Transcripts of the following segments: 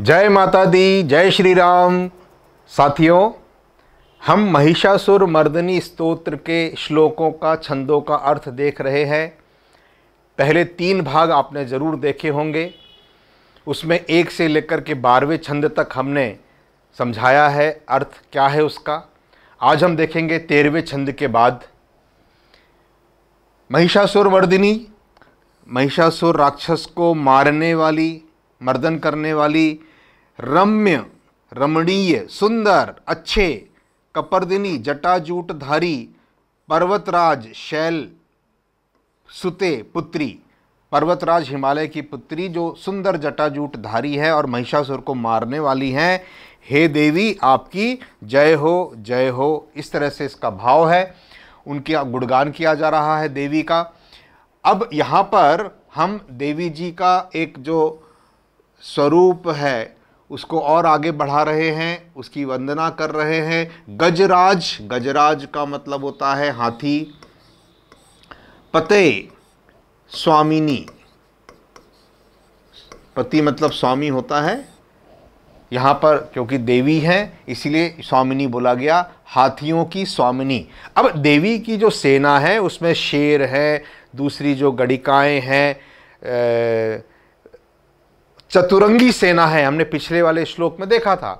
जय माता दी जय श्री राम साथियों हम महिषासुर मर्दनी स्तोत्र के श्लोकों का छंदों का अर्थ देख रहे हैं पहले तीन भाग आपने ज़रूर देखे होंगे उसमें एक से लेकर के बारहवें छंद तक हमने समझाया है अर्थ क्या है उसका आज हम देखेंगे तेरहवें छंद के बाद महिषासुर वर्दिनी महिषासुर राक्षस को मारने वाली मर्दन करने वाली रम्य रमणीय सुंदर अच्छे कपरदिनी जटाजूटधारी पर्वतराज शैल सुते पुत्री पर्वतराज हिमालय की पुत्री जो सुंदर जटाजूटधारी है और महिषासुर को मारने वाली हैं हे देवी आपकी जय हो जय हो इस तरह से इसका भाव है उनके गुणगान किया जा रहा है देवी का अब यहाँ पर हम देवी जी का एक जो स्वरूप है उसको और आगे बढ़ा रहे हैं उसकी वंदना कर रहे हैं गजराज गजराज का मतलब होता है हाथी पते स्वामिनी पति मतलब स्वामी होता है यहाँ पर क्योंकि देवी है इसीलिए स्वामिनी बोला गया हाथियों की स्वामिनी अब देवी की जो सेना है उसमें शेर है दूसरी जो गड़िकाएँ हैं चतुरंगी सेना है हमने पिछले वाले श्लोक में देखा था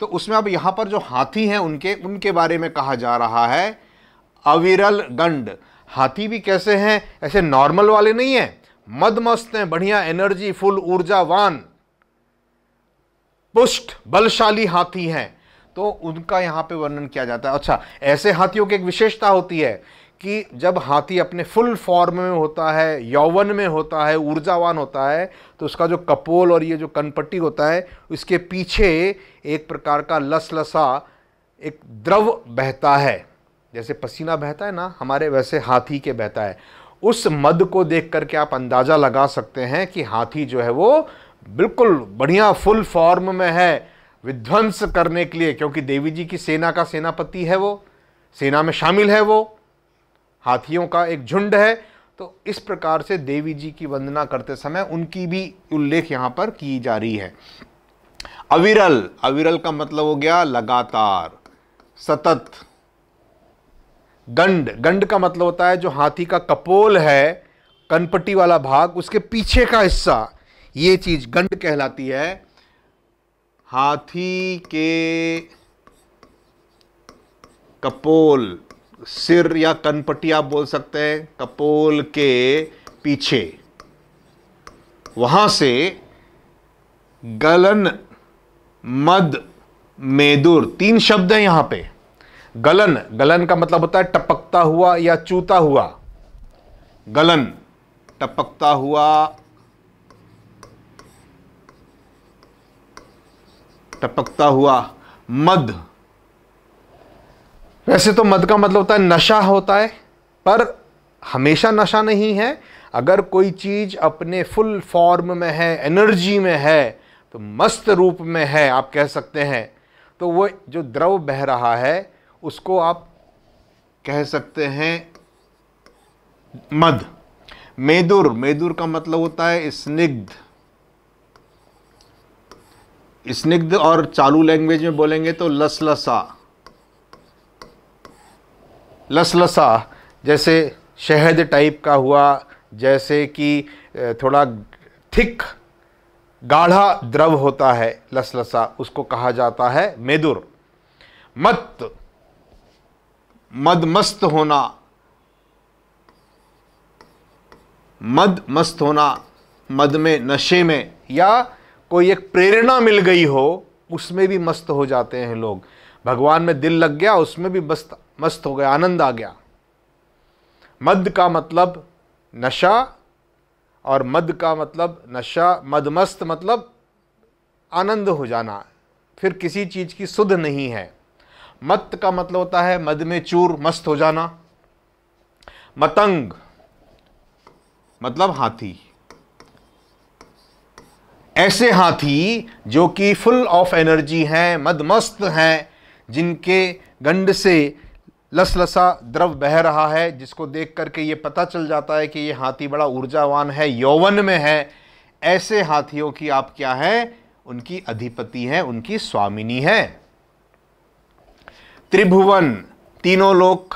तो उसमें अब यहां पर जो हाथी हैं उनके उनके बारे में कहा जा रहा है अविरल गंड हाथी भी कैसे हैं ऐसे नॉर्मल वाले नहीं है मदमस्त हैं बढ़िया एनर्जी फुल ऊर्जावान पुष्ट बलशाली हाथी हैं तो उनका यहां पे वर्णन किया जाता है अच्छा ऐसे हाथियों की एक विशेषता होती है कि जब हाथी अपने फुल फॉर्म में होता है यौवन में होता है ऊर्जावान होता है तो उसका जो कपोल और ये जो कनपट्टी होता है उसके पीछे एक प्रकार का लसलसा एक द्रव बहता है जैसे पसीना बहता है ना हमारे वैसे हाथी के बहता है उस मद को देख करके आप अंदाज़ा लगा सकते हैं कि हाथी जो है वो बिल्कुल बढ़िया फुल फॉर्म में है विध्वंस करने के लिए क्योंकि देवी जी की सेना का सेनापति है वो सेना में शामिल है वो हाथियों का एक झुंड है तो इस प्रकार से देवी जी की वंदना करते समय उनकी भी उल्लेख यहाँ पर की जा रही है अविरल अविरल का मतलब हो गया लगातार सतत गंड गंड का मतलब होता है जो हाथी का कपोल है कनपट्टी वाला भाग उसके पीछे का हिस्सा ये चीज गंड कहलाती है हाथी के कपोल सिर या कनपट्टी आप बोल सकते हैं कपोल के पीछे वहां से गलन मद मेदुर तीन शब्द हैं यहां पे गलन गलन का मतलब होता है टपकता हुआ या चूता हुआ गलन टपकता हुआ टपकता हुआ मध वैसे तो मद का मतलब होता है नशा होता है पर हमेशा नशा नहीं है अगर कोई चीज़ अपने फुल फॉर्म में है एनर्जी में है तो मस्त रूप में है आप कह सकते हैं तो वो जो द्रव बह रहा है उसको आप कह सकते हैं मद मेदुर मेदुर का मतलब होता है स्निग्ध स्निग्ध और चालू लैंग्वेज में बोलेंगे तो लसलसा लसलसा जैसे शहद टाइप का हुआ जैसे कि थोड़ा थिक गाढ़ा द्रव होता है लसलसा उसको कहा जाता है मेदुर मत मदमस्त होना मद मस्त होना मद में नशे में या कोई एक प्रेरणा मिल गई हो उसमें भी मस्त हो जाते हैं लोग भगवान में दिल लग गया उसमें भी मस्त मस्त हो गए आनंद आ गया मद का मतलब नशा और मद का मतलब नशा मदमस्त मतलब आनंद हो जाना फिर किसी चीज़ की सुध नहीं है मत का मतलब होता है मद में चूर मस्त हो जाना मतंग मतलब हाथी ऐसे हाथी जो कि फुल ऑफ एनर्जी हैं मदमस्त हैं जिनके गंड से लसलसा द्रव बह रहा है जिसको देख करके ये पता चल जाता है कि ये हाथी बड़ा ऊर्जावान है यौवन में है ऐसे हाथियों की आप क्या हैं उनकी अधिपति हैं उनकी स्वामिनी है त्रिभुवन तीनों लोक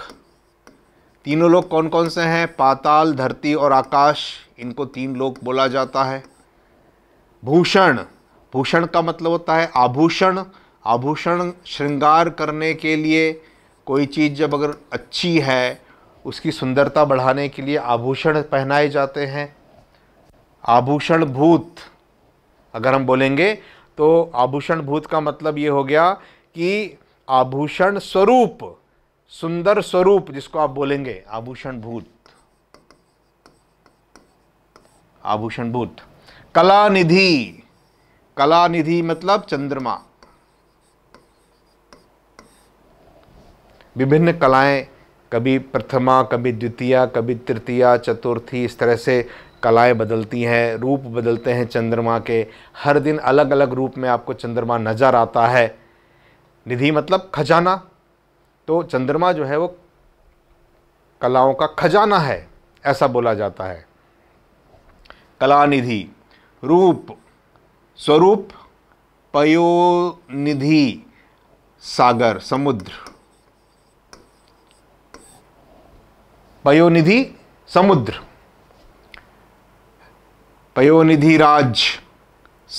तीनों लोक कौन कौन से हैं पाताल धरती और आकाश इनको तीन लोक बोला जाता है भूषण भूषण का मतलब होता है आभूषण आभूषण श्रृंगार करने के लिए कोई चीज़ जब अगर अच्छी है उसकी सुंदरता बढ़ाने के लिए आभूषण पहनाए जाते हैं आभूषण भूत अगर हम बोलेंगे तो आभूषण भूत का मतलब ये हो गया कि आभूषण स्वरूप सुंदर स्वरूप जिसको आप बोलेंगे आभूषण भूत आभूषण भूत कला निधि कला निधि मतलब चंद्रमा विभिन्न कलाएं कभी प्रथमा कभी द्वितीया कभी तृतीया चतुर्थी इस तरह से कलाएं बदलती हैं रूप बदलते हैं चंद्रमा के हर दिन अलग अलग रूप में आपको चंद्रमा नज़र आता है निधि मतलब खजाना तो चंद्रमा जो है वो कलाओं का खजाना है ऐसा बोला जाता है कला निधि रूप स्वरूप पयोनिधि सागर समुद्र पयोनिधि समुद्र पयोनिधि राज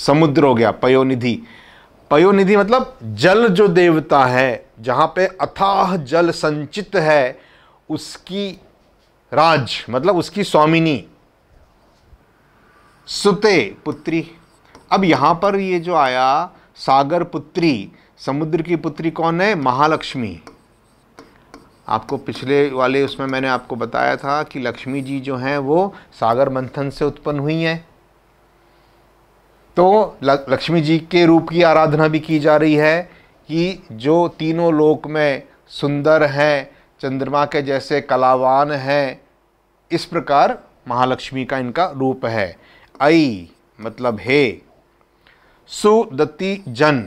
समुद्र हो गया पयोनिधि पयोनिधि मतलब जल जो देवता है जहां पे अथाह जल संचित है उसकी राज मतलब उसकी स्वामिनी सुते पुत्री अब यहां पर ये जो आया सागर पुत्री समुद्र की पुत्री कौन है महालक्ष्मी आपको पिछले वाले उसमें मैंने आपको बताया था कि लक्ष्मी जी जो हैं वो सागर मंथन से उत्पन्न हुई हैं तो लक्ष्मी जी के रूप की आराधना भी की जा रही है कि जो तीनों लोक में सुंदर हैं चंद्रमा के जैसे कलावान हैं इस प्रकार महालक्ष्मी का इनका रूप है ऐ मतलब हे सुदत्ती जन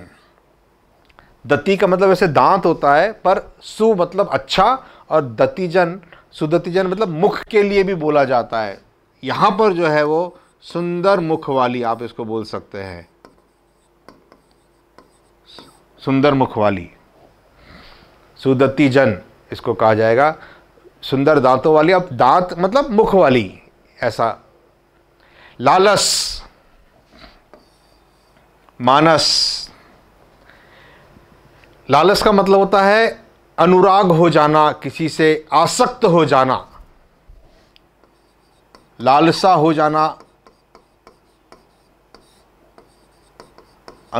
दत्ती का मतलब वैसे दांत होता है पर सु मतलब अच्छा और दतीजन सुदतीजन मतलब मुख के लिए भी बोला जाता है यहाँ पर जो है वो सुंदर मुख वाली आप इसको बोल सकते हैं सुंदर मुख वाली सुदतीजन इसको कहा जाएगा सुंदर दांतों वाली अब दांत मतलब मुख वाली ऐसा लालस मानस लालच का मतलब होता है अनुराग हो जाना किसी से आसक्त हो जाना लालसा हो जाना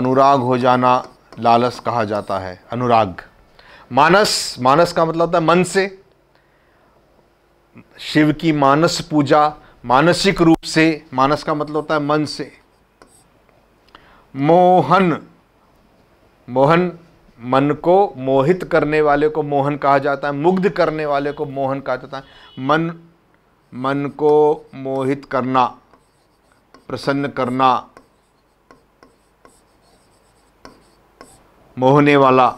अनुराग हो जाना लालस कहा जाता है अनुराग मानस मानस का मतलब होता है मन से शिव की मानस पूजा मानसिक रूप से मानस का मतलब होता है मन से मोहन मोहन मन को मोहित करने वाले को मोहन कहा जाता है मुग्ध करने वाले को मोहन कहा जाता है मन मन को मोहित करना प्रसन्न करना मोहने वाला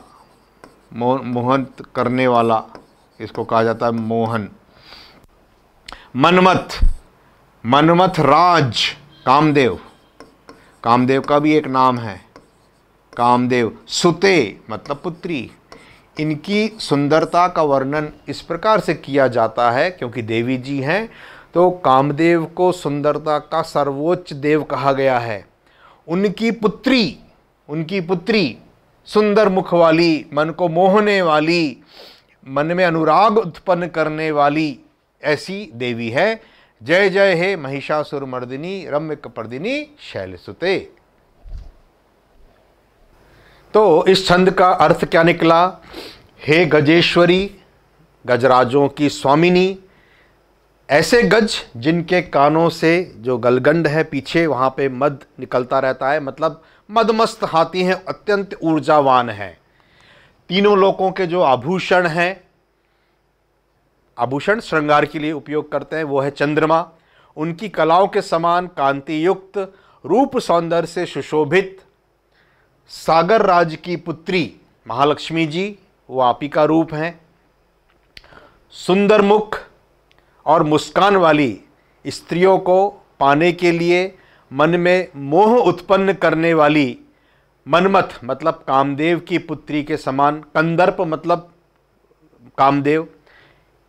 मोह मोहन करने वाला इसको कहा जाता है मोहन मनमथ मनमथ राज कामदेव कामदेव का भी एक नाम है कामदेव सुते मतलब पुत्री इनकी सुंदरता का वर्णन इस प्रकार से किया जाता है क्योंकि देवी जी हैं तो कामदेव को सुंदरता का सर्वोच्च देव कहा गया है उनकी पुत्री उनकी पुत्री सुंदर मुख वाली मन को मोहने वाली मन में अनुराग उत्पन्न करने वाली ऐसी देवी है जय जय हे महिषासुर मर्दिनी रम्य कपर्दिनी शैल सुते तो इस छंद का अर्थ क्या निकला हे गजेश्वरी गजराजों की स्वामिनी ऐसे गज जिनके कानों से जो गलगंड है पीछे वहाँ पे मद निकलता रहता है मतलब मदमस्त हाथी हैं अत्यंत ऊर्जावान हैं तीनों लोगों के जो आभूषण हैं आभूषण श्रृंगार के लिए उपयोग करते हैं वो है चंद्रमा उनकी कलाओं के समान कांति युक्त रूप सौंदर्य से सुशोभित सागर राज की पुत्री महालक्ष्मी जी वो आप ही का रूप हैं सुंदर मुख और मुस्कान वाली स्त्रियों को पाने के लिए मन में मोह उत्पन्न करने वाली मनमथ मतलब कामदेव की पुत्री के समान कंदर्प मतलब कामदेव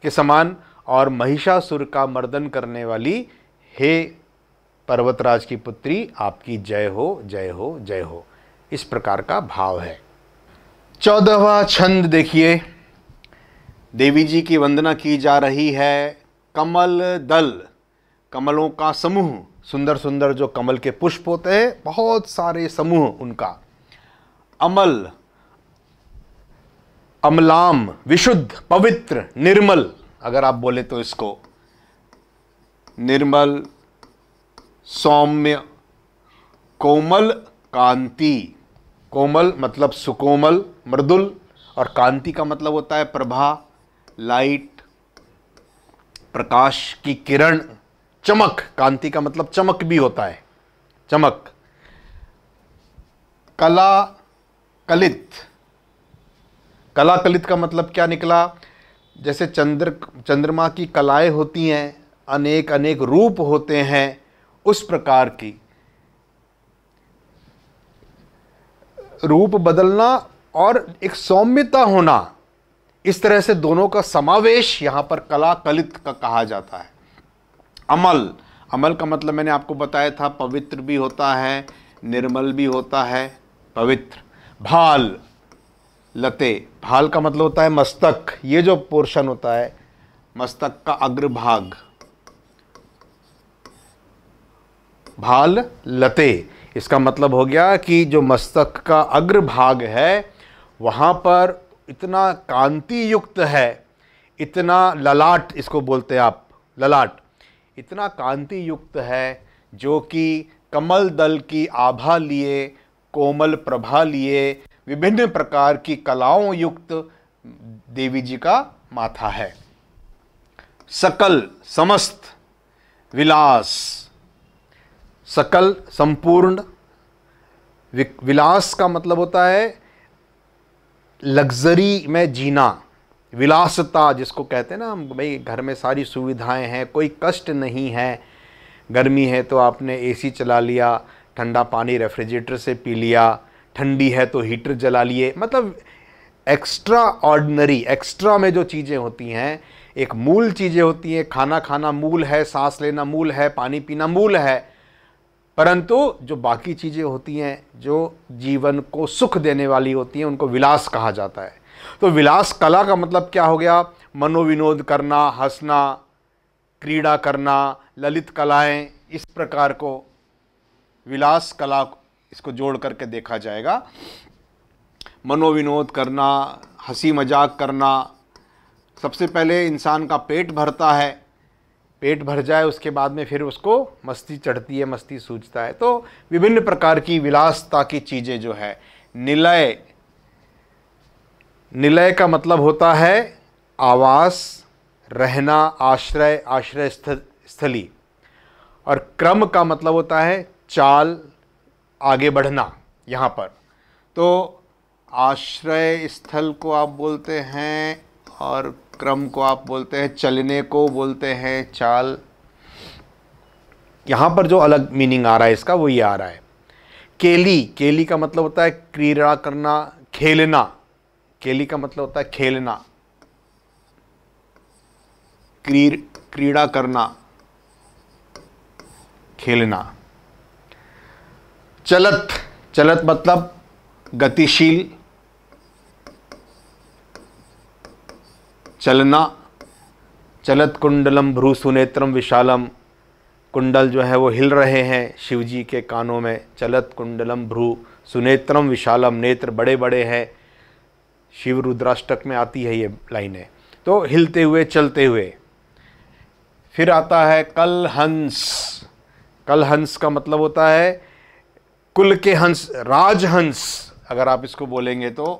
के समान और महिषासुर का मर्दन करने वाली हे पर्वतराज की पुत्री आपकी जय हो जय हो जय हो इस प्रकार का भाव है चौदहवा छंद देखिए देवी जी की वंदना की जा रही है कमल दल कमलों का समूह सुंदर सुंदर जो कमल के पुष्प होते हैं बहुत सारे समूह उनका अमल अमलाम विशुद्ध पवित्र निर्मल अगर आप बोले तो इसको निर्मल सौम्य कोमल कांति कोमल मतलब सुकोमल मृदुल और कांति का मतलब होता है प्रभा लाइट प्रकाश की किरण चमक कांति का मतलब चमक भी होता है चमक कला कलित कला कलित का मतलब क्या निकला जैसे चंद्र चंद्रमा की कलाएं होती हैं अनेक अनेक रूप होते हैं उस प्रकार की रूप बदलना और एक सौम्यता होना इस तरह से दोनों का समावेश यहाँ पर कला कलित का कहा जाता है अमल अमल का मतलब मैंने आपको बताया था पवित्र भी होता है निर्मल भी होता है पवित्र भाल लते भाल का मतलब होता है मस्तक ये जो पोर्शन होता है मस्तक का अग्रभाग भाल लते इसका मतलब हो गया कि जो मस्तक का अग्रभाग है वहाँ पर इतना कांति युक्त है इतना ललाट इसको बोलते हैं आप ललाट इतना कांति युक्त है जो कि कमल दल की आभा लिए कोमल प्रभा लिए विभिन्न प्रकार की कलाओं युक्त देवी जी का माथा है सकल समस्त विलास सकल संपूर्ण विलास का मतलब होता है लग्जरी में जीना विलासता जिसको कहते हैं ना हम भाई घर में सारी सुविधाएं हैं कोई कष्ट नहीं है गर्मी है तो आपने एसी चला लिया ठंडा पानी रेफ्रिजरेटर से पी लिया ठंडी है तो हीटर जला लिए मतलब एक्स्ट्रा ऑर्डनरी एक्स्ट्रा में जो चीज़ें होती हैं एक मूल चीज़ें होती हैं खाना खाना मूल है सांस लेना मूल है पानी पीना मूल है परंतु जो बाकी चीज़ें होती हैं जो जीवन को सुख देने वाली होती हैं उनको विलास कहा जाता है तो विलास कला का मतलब क्या हो गया मनोविनोद करना हंसना क्रीड़ा करना ललित कलाएं इस प्रकार को विलास कला इसको जोड़ करके देखा जाएगा मनोविनोद करना हंसी मजाक करना सबसे पहले इंसान का पेट भरता है पेट भर जाए उसके बाद में फिर उसको मस्ती चढ़ती है मस्ती सूझता है तो विभिन्न प्रकार की विलासता की चीज़ें जो है निलय निलय का मतलब होता है आवास रहना आश्रय आश्रय स्थली और क्रम का मतलब होता है चाल आगे बढ़ना यहाँ पर तो आश्रय स्थल को आप बोलते हैं और क्रम को आप बोलते हैं चलने को बोलते हैं चाल यहां पर जो अलग मीनिंग आ रहा है इसका वो ये आ रहा है केली केली का मतलब होता है क्रीड़ा करना खेलना केली का मतलब होता है खेलना क्रीर क्रीड़ा करना खेलना चलत चलत मतलब गतिशील चलना चलत कुंडलम भ्रू सुनेत्रम विशालम कुंडल जो है वो हिल रहे हैं शिव जी के कानों में चलत कुंडलम भ्रू सुनेत्रम विशालम नेत्र बड़े बड़े हैं शिव रुद्राष्टक में आती है ये लाइनें तो हिलते हुए चलते हुए फिर आता है कल हंस कल हंस का मतलब होता है कुल के हंस राजहंस अगर आप इसको बोलेंगे तो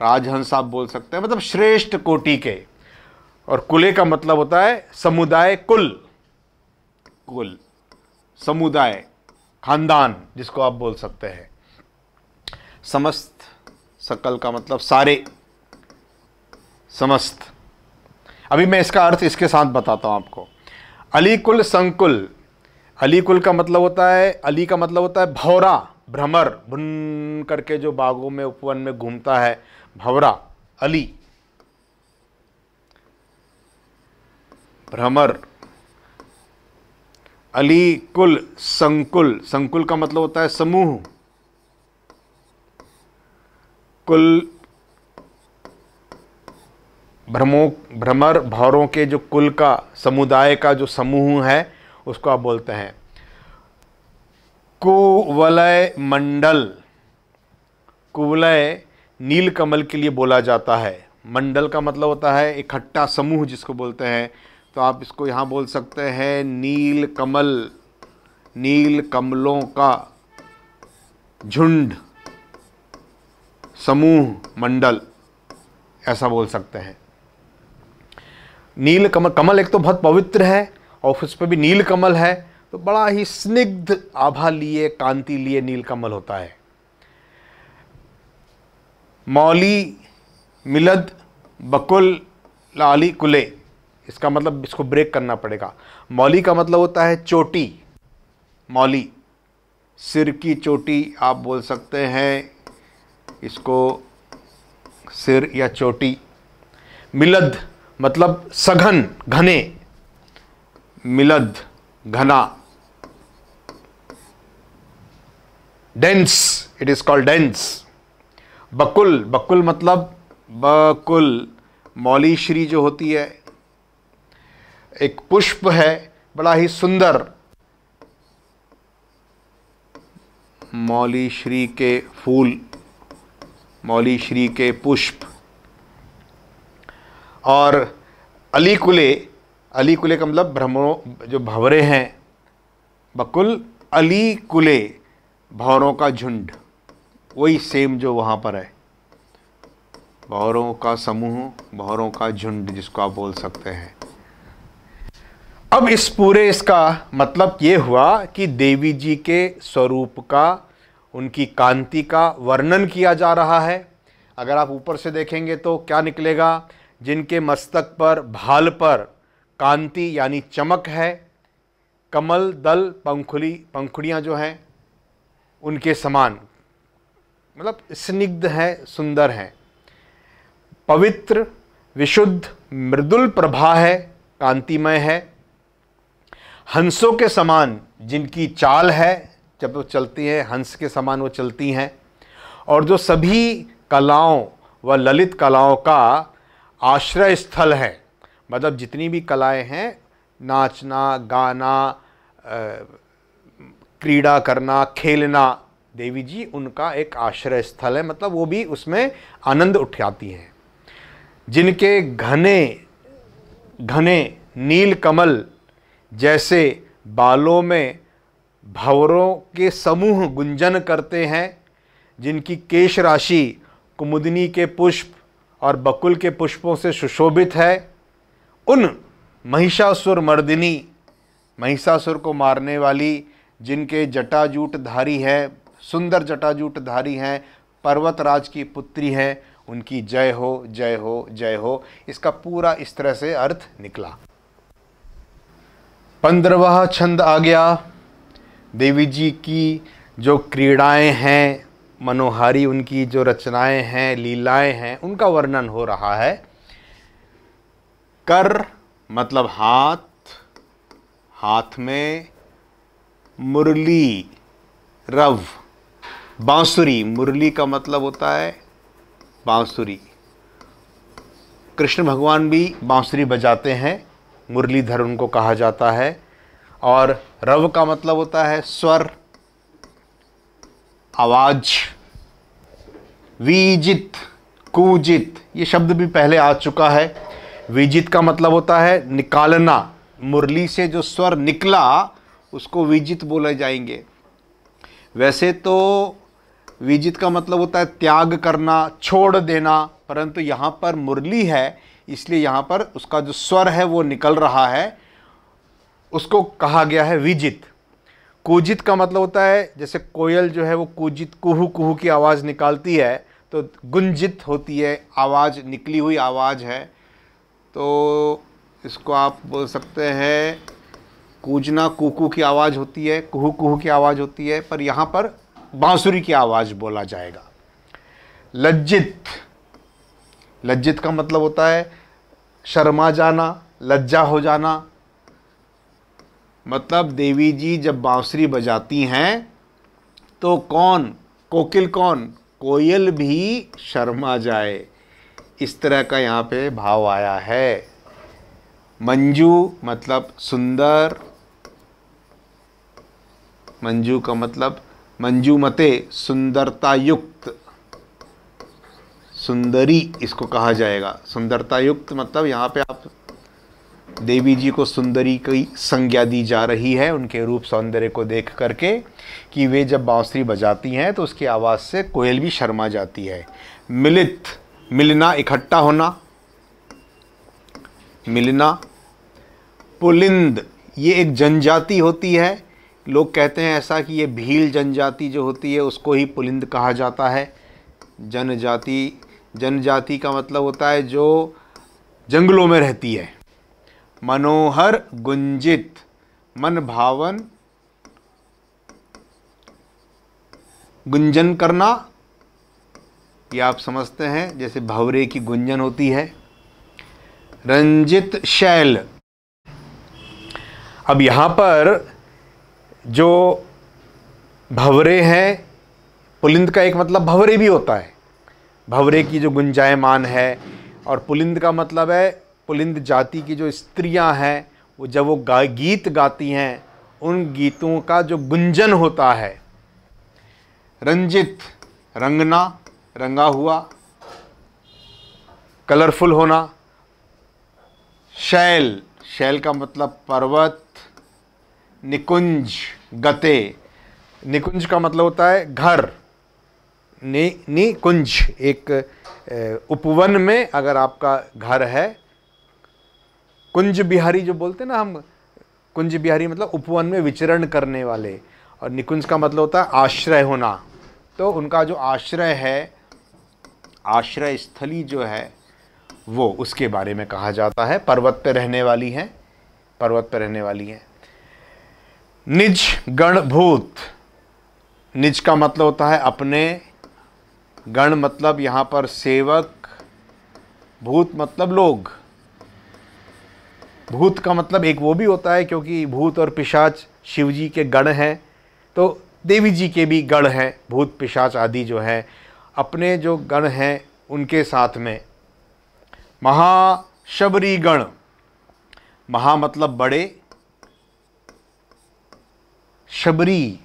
राजहंस आप बोल सकते हैं मतलब श्रेष्ठ कोटि के और कुले का मतलब होता है समुदाय कुल कुल समुदाय खानदान जिसको आप बोल सकते हैं समस्त सकल का मतलब सारे समस्त अभी मैं इसका अर्थ इसके साथ बताता हूं आपको अली कुल संकुल अली कुल का मतलब होता है अली का मतलब होता है भौरा भ्रमर भुन करके जो बागों में उपवन में घूमता है भवरा अली भ्रमर अली कुल संकुल संकुल का मतलब होता है समूह कुल भ्रमों भ्रमर भौरों के जो कुल का समुदाय का जो समूह है उसको आप बोलते हैं कुवलय मंडल कुवलय नील कमल के लिए बोला जाता है मंडल का मतलब होता है इकट्ठा समूह जिसको बोलते हैं तो आप इसको यहाँ बोल सकते हैं नील कमल नील कमलों का झुंड समूह मंडल ऐसा बोल सकते हैं नील कमल कमल एक तो बहुत पवित्र है और उस पर भी नील कमल है तो बड़ा ही स्निग्ध आभा लिए कांति लिए नील कमल होता है मौली मिलद बकुल लाली कुले इसका मतलब इसको ब्रेक करना पड़ेगा मौली का मतलब होता है चोटी मौली सिर की चोटी आप बोल सकते हैं इसको सिर या चोटी मिलद मतलब सघन घने मिलद घना dense it is called dense बकुल बकुल मतलब बकुल मौलीश्री जो होती है एक पुष्प है बड़ा ही सुंदर मौलीश्री के फूल मौलीश्री के पुष्प और अली कुले अली कुले का मतलब भ्रमणों जो भंवरे हैं बकुल अली कुले भंवरों का झुंड वही सेम जो वहाँ पर है बहरों का समूह बहरों का झुंड जिसको आप बोल सकते हैं अब इस पूरे इसका मतलब ये हुआ कि देवी जी के स्वरूप का उनकी कांति का वर्णन किया जा रहा है अगर आप ऊपर से देखेंगे तो क्या निकलेगा जिनके मस्तक पर भाल पर कांति यानी चमक है कमल दल पंखुली पंखुड़ियाँ जो हैं उनके समान मतलब स्निग्ध है सुंदर है पवित्र विशुद्ध मृदुल प्रभा है कांतिमय है हंसों के समान जिनकी चाल है जब वो चलती हैं हंस के समान वो चलती हैं और जो सभी कलाओं व ललित कलाओं का आश्रय स्थल है मतलब जितनी भी कलाएं हैं नाचना गाना क्रीड़ा करना खेलना देवी जी उनका एक आश्रय स्थल है मतलब वो भी उसमें आनंद उठाती हैं जिनके घने घने नील कमल जैसे बालों में भंवरों के समूह गुंजन करते हैं जिनकी केश राशि कुमुदिनी के पुष्प और बकुल के पुष्पों से सुशोभित है उन महिषासुर मर्दिनी महिषासुर को मारने वाली जिनके जटाजूटधारी है सुंदर जटाजूटधारी हैं पर्वतराज की पुत्री हैं उनकी जय हो जय हो जय हो इसका पूरा इस तरह से अर्थ निकला पंद्रवा छंद आ गया देवी जी की जो क्रीड़ाएं हैं मनोहारी उनकी जो रचनाएं हैं लीलाएं हैं उनका वर्णन हो रहा है कर मतलब हाथ हाथ में मुरली रव बांसुरी मुरली का मतलब होता है बांसुरी कृष्ण भगवान भी बांसुरी बजाते हैं मुरलीधर उनको कहा जाता है और रव का मतलब होता है स्वर आवाज विजित कूजित ये शब्द भी पहले आ चुका है विजित का मतलब होता है निकालना मुरली से जो स्वर निकला उसको विजित बोले जाएंगे वैसे तो विजित का मतलब होता है त्याग करना छोड़ देना परंतु यहाँ पर मुरली है इसलिए यहाँ पर उसका जो स्वर है वो निकल रहा है उसको कहा गया है विजित कुजित का मतलब होता है जैसे कोयल जो है वो कुजित कुहू कुहू की आवाज़ निकालती है तो गुंजित होती है आवाज़ निकली हुई आवाज़ है तो इसको आप बोल सकते हैं कूजना कुकू की आवाज़ होती है कुहू कुहू की आवाज़ होती है पर यहाँ पर बांसुरी की आवाज़ बोला जाएगा लज्जित लज्जित का मतलब होता है शर्मा जाना लज्जा हो जाना मतलब देवी जी जब बांसुरी बजाती हैं तो कौन कोकिल कौन कोयल भी शर्मा जाए इस तरह का यहाँ पे भाव आया है मंजू मतलब सुंदर मंजू का मतलब मंजूमते सुंदरता युक्त सुंदरी इसको कहा जाएगा सुंदरता युक्त मतलब यहाँ पे आप देवी जी को सुंदरी की संज्ञा दी जा रही है उनके रूप सौंदर्य को देख करके कि वे जब बांसुरी बजाती हैं तो उसकी आवाज़ से कोयल भी शर्मा जाती है मिलित मिलना इकट्ठा होना मिलना पुलिंद ये एक जनजाति होती है लोग कहते हैं ऐसा कि ये भील जनजाति जो होती है उसको ही पुलिंद कहा जाता है जनजाति जनजाति का मतलब होता है जो जंगलों में रहती है मनोहर गुंजित मन भावन गुंजन करना ये आप समझते हैं जैसे भवरे की गुंजन होती है रंजित शैल अब यहाँ पर जो भवरे हैं पुलिंद का एक मतलब भवरे भी होता है भवरे की जो गुंजायमान है और पुलिंद का मतलब है पुलिंद जाति की जो स्त्रियां हैं वो जब वो गा गीत गाती हैं उन गीतों का जो गुंजन होता है रंजित रंगना रंगा हुआ कलरफुल होना शैल शैल का मतलब पर्वत निकुंज गते निकुंज का मतलब होता है घर नि निकुंज एक उपवन में अगर आपका घर है कुंज बिहारी जो बोलते हैं ना हम कुंज बिहारी मतलब उपवन में विचरण करने वाले और निकुंज का मतलब होता है आश्रय होना तो उनका जो आश्रय है आश्रय स्थली जो है वो उसके बारे में कहा जाता है पर्वत पर रहने वाली हैं पर्वत पर रहने वाली हैं निज गणभूत निज का मतलब होता है अपने गण मतलब यहाँ पर सेवक भूत मतलब लोग भूत का मतलब एक वो भी होता है क्योंकि भूत और पिशाच शिव जी के गण हैं तो देवी जी के भी गण हैं भूत पिशाच आदि जो है अपने जो गण हैं उनके साथ में महाशबरी गण महा मतलब बड़े शबरी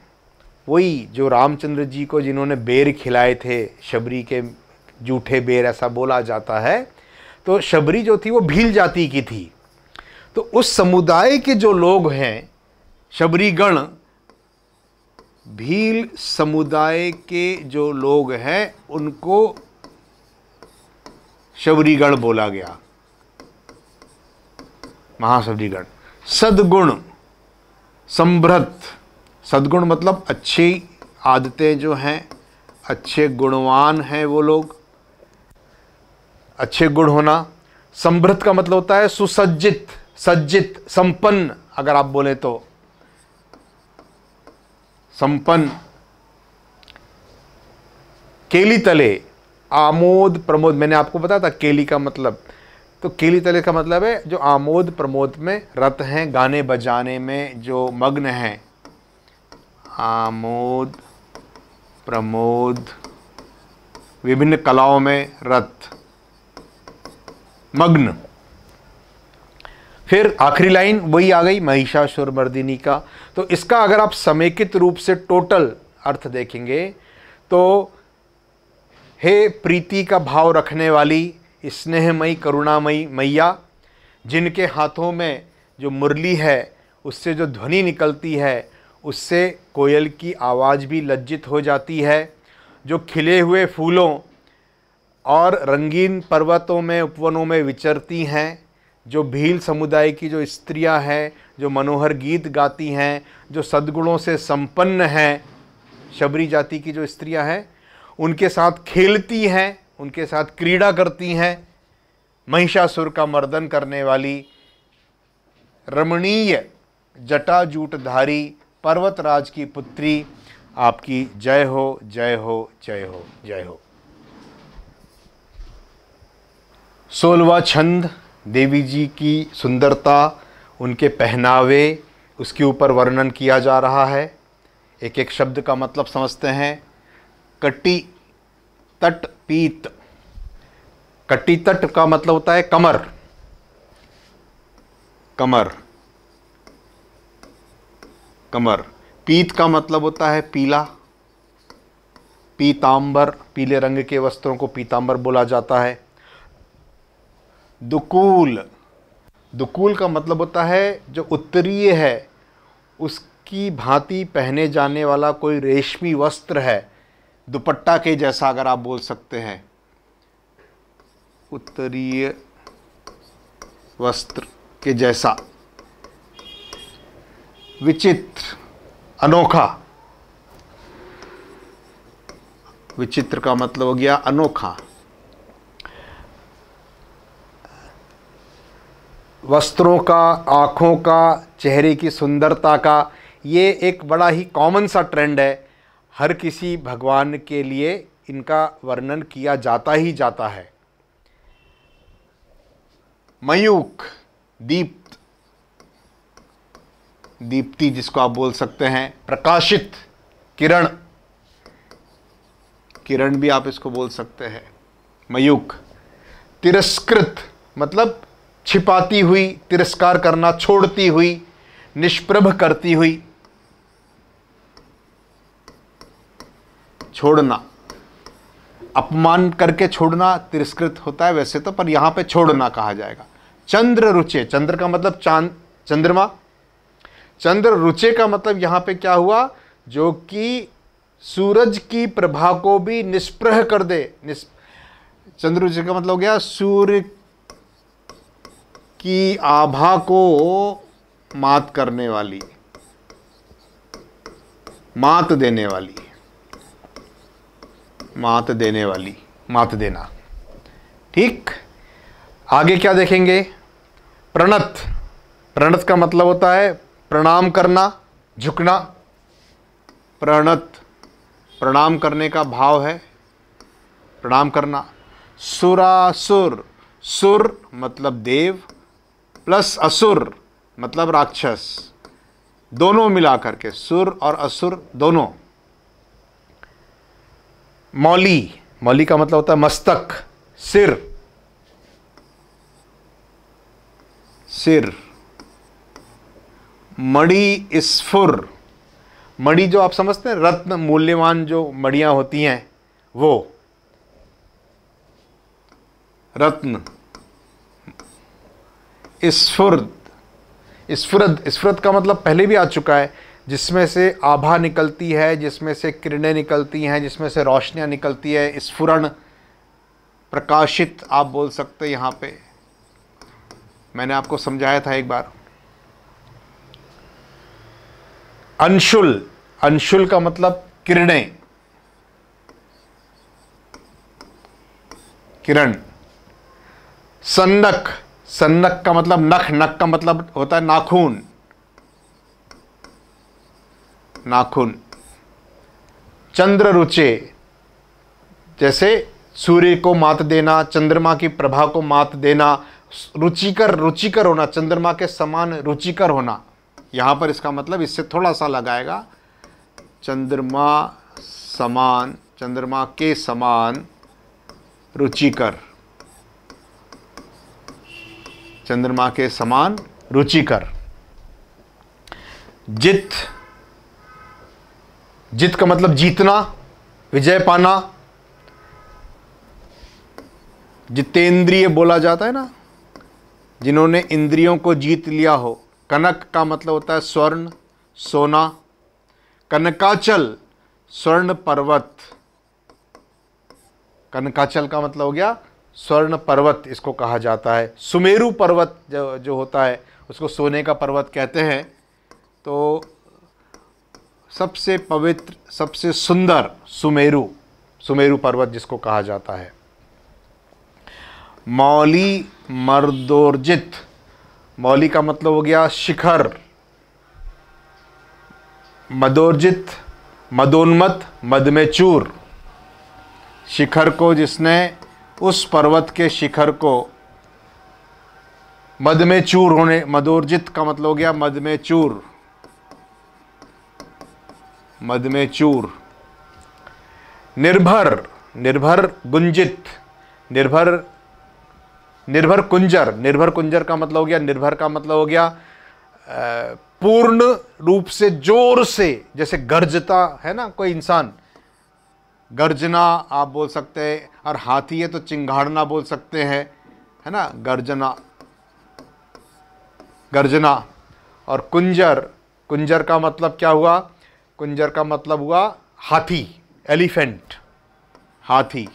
वही जो रामचंद्र जी को जिन्होंने बेर खिलाए थे शबरी के जूठे बेर ऐसा बोला जाता है तो शबरी जो थी वो भील जाति की थी तो उस समुदाय के जो लोग हैं शबरी गण भील समुदाय के जो लोग हैं उनको शबरीगण बोला गया महाशबरीगण सदगुण संभ्रत सद्गुण मतलब अच्छी आदतें जो हैं अच्छे गुणवान हैं वो लोग अच्छे गुण होना समृद्ध का मतलब होता है सुसज्जित सज्जित संपन्न अगर आप बोले तो संपन्न केली तले आमोद प्रमोद मैंने आपको बताया था केली का मतलब तो केली तले का मतलब है जो आमोद प्रमोद में रत हैं गाने बजाने में जो मग्न हैं आमोद प्रमोद विभिन्न कलाओं में रत मग्न फिर आखिरी लाइन वही आ गई महिषासुर मर्दिनी का तो इसका अगर आप समेकित रूप से टोटल अर्थ देखेंगे तो हे प्रीति का भाव रखने वाली स्नेहमयी करुणामयी मैया जिनके हाथों में जो मुरली है उससे जो ध्वनि निकलती है उससे कोयल की आवाज़ भी लज्जित हो जाती है जो खिले हुए फूलों और रंगीन पर्वतों में उपवनों में विचरती हैं जो भील समुदाय की जो स्त्रियां हैं जो मनोहर गीत गाती हैं जो सद्गुणों से संपन्न हैं शबरी जाति की जो स्त्रियां हैं उनके साथ खेलती हैं उनके साथ क्रीड़ा करती हैं महिषासुर का मर्दन करने वाली रमणीय जटाजूटधारी पर्वतराज की पुत्री आपकी जय हो जय हो जय हो जय हो सोलवा छंद देवी जी की सुंदरता उनके पहनावे उसके ऊपर वर्णन किया जा रहा है एक एक शब्द का मतलब समझते हैं कटी तट पीत कटी तट का मतलब होता है कमर कमर कमर पीत का मतलब होता है पीला पीतांबर पीले रंग के वस्त्रों को पीतांबर बोला जाता है दुकूल दुकूल का मतलब होता है जो उत्तरीय है उसकी भांति पहने जाने वाला कोई रेशमी वस्त्र है दुपट्टा के जैसा अगर आप बोल सकते हैं उत्तरीय वस्त्र के जैसा विचित्र अनोखा विचित्र का मतलब हो गया अनोखा वस्त्रों का आँखों का चेहरे की सुंदरता का ये एक बड़ा ही कॉमन सा ट्रेंड है हर किसी भगवान के लिए इनका वर्णन किया जाता ही जाता है मयूख दीप दीप्ति जिसको आप बोल सकते हैं प्रकाशित किरण किरण भी आप इसको बोल सकते हैं मयूक तिरस्कृत मतलब छिपाती हुई तिरस्कार करना छोड़ती हुई निष्प्रभ करती हुई छोड़ना अपमान करके छोड़ना तिरस्कृत होता है वैसे तो पर यहां पे छोड़ना कहा जाएगा चंद्र रुचे चंद्र का मतलब चांद चंद्रमा चंद्र रुचे का मतलब यहां पे क्या हुआ जो कि सूरज की प्रभा को भी निष्प्रह कर दे चंद्र रुचे का मतलब हो गया सूर्य की आभा को मात करने वाली मात देने वाली मात देने वाली मात देना ठीक आगे क्या देखेंगे प्रणत प्रणत का मतलब होता है प्रणाम करना झुकना प्रणत प्रणाम करने का भाव है प्रणाम करना सुरासुर सुर मतलब देव प्लस असुर मतलब राक्षस दोनों मिला करके सुर और असुर दोनों मौली मौली का मतलब होता है मस्तक सिर सिर मणि स्फुर मणि जो आप समझते हैं रत्न मूल्यवान जो मणियाँ होती हैं वो रत्न स्फुर्द स्फुरद स्फुरद का मतलब पहले भी आ चुका है जिसमें से आभा निकलती है जिसमें से किरणें निकलती हैं जिसमें से रोशनियाँ निकलती है स्फुरण प्रकाशित आप बोल सकते हैं यहाँ पे मैंने आपको समझाया था एक बार अंशुल अंशुल का मतलब किरणें किरण सन्नक सन्नक का मतलब नख नख का मतलब होता है नाखून नाखून चंद्र रुचे जैसे सूर्य को मात देना चंद्रमा की प्रभा को मात देना रुचिकर रुचिकर होना चंद्रमा के समान रुचिकर होना यहाँ पर इसका मतलब इससे थोड़ा सा लगाएगा चंद्रमा समान चंद्रमा के समान रुचिकर चंद्रमा के समान रुचिकर जित जित का मतलब जीतना विजय पाना जितेंद्रिय बोला जाता है ना जिन्होंने इंद्रियों को जीत लिया हो कनक का मतलब होता है स्वर्ण सोना कनकाचल स्वर्ण पर्वत कनकाचल का मतलब हो गया स्वर्ण पर्वत इसको कहा जाता है सुमेरु पर्वत जो जो होता है उसको सोने का पर्वत कहते हैं तो सबसे पवित्र सबसे सुंदर सुमेरु सुमेरु पर्वत जिसको कहा जाता है मौली मर्दोर्जित मौली का मतलब हो गया शिखर मदोर्जित मदोन्मत मद में चूर शिखर को जिसने उस पर्वत के शिखर को मद में चूर होने मदोर्जित का मतलब हो गया मद में चूर मद में चूर निर्भर निर्भर गुंजित निर्भर निर्भर कुंजर निर्भर कुंजर का मतलब हो गया निर्भर का मतलब हो गया पूर्ण रूप से जोर से जैसे गर्जता है ना कोई इंसान गर्जना आप बोल सकते हैं और हाथी है तो चिंगाड़ना बोल सकते हैं है ना गर्जना गर्जना और कुंजर कुंजर का मतलब क्या हुआ कुंजर का मतलब हुआ हाथी एलिफेंट हाथी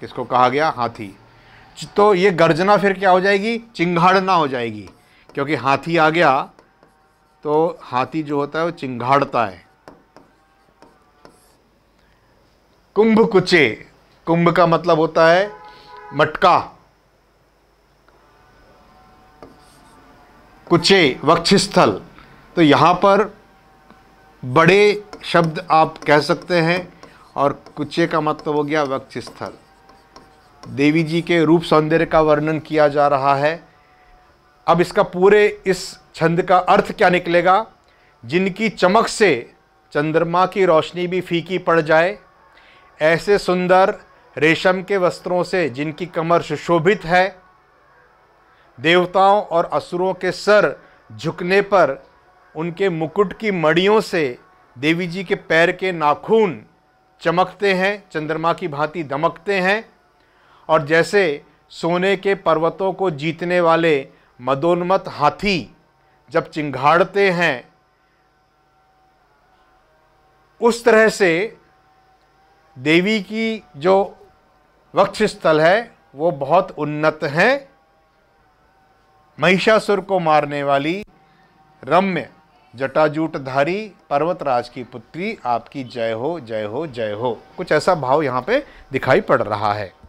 किसको कहा गया हाथी तो ये गर्जना फिर क्या हो जाएगी चिंगाड़ना हो जाएगी क्योंकि हाथी आ गया तो हाथी जो होता है वो चिंघाड़ता है कुंभ कुचे कुंभ का मतलब होता है मटका कुचे वक्षस्थल तो यहां पर बड़े शब्द आप कह सकते हैं और कुचे का मतलब हो गया वक्षस्थल देवी जी के रूप सौंदर्य का वर्णन किया जा रहा है अब इसका पूरे इस छंद का अर्थ क्या निकलेगा जिनकी चमक से चंद्रमा की रोशनी भी फीकी पड़ जाए ऐसे सुंदर रेशम के वस्त्रों से जिनकी कमर सुशोभित है देवताओं और असुरों के सर झुकने पर उनके मुकुट की मड़ियों से देवी जी के पैर के नाखून चमकते हैं चंद्रमा की भांति दमकते हैं और जैसे सोने के पर्वतों को जीतने वाले मदोन्मत हाथी जब चिंघाड़ते हैं उस तरह से देवी की जो वक्ष स्थल है वो बहुत उन्नत है महिषासुर को मारने वाली रम्य जटाजूटधारी पर्वतराज की पुत्री आपकी जय हो जय हो जय हो कुछ ऐसा भाव यहाँ पे दिखाई पड़ रहा है